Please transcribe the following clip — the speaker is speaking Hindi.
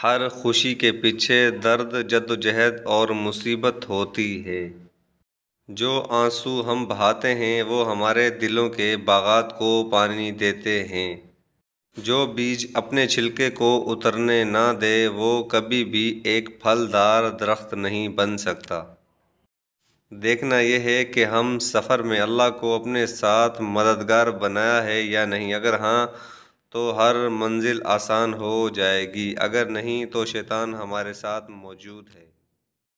हर खुशी के पीछे दर्द जद्दोजहद और मुसीबत होती है जो आंसू हम बहाते हैं वो हमारे दिलों के बागात को पानी देते हैं जो बीज अपने छिलके को उतरने ना दे वो कभी भी एक फलदार दरख्त नहीं बन सकता देखना यह है कि हम सफ़र में अल्लाह को अपने साथ मददगार बनाया है या नहीं अगर हाँ तो हर मंजिल आसान हो जाएगी अगर नहीं तो शैतान हमारे साथ मौजूद है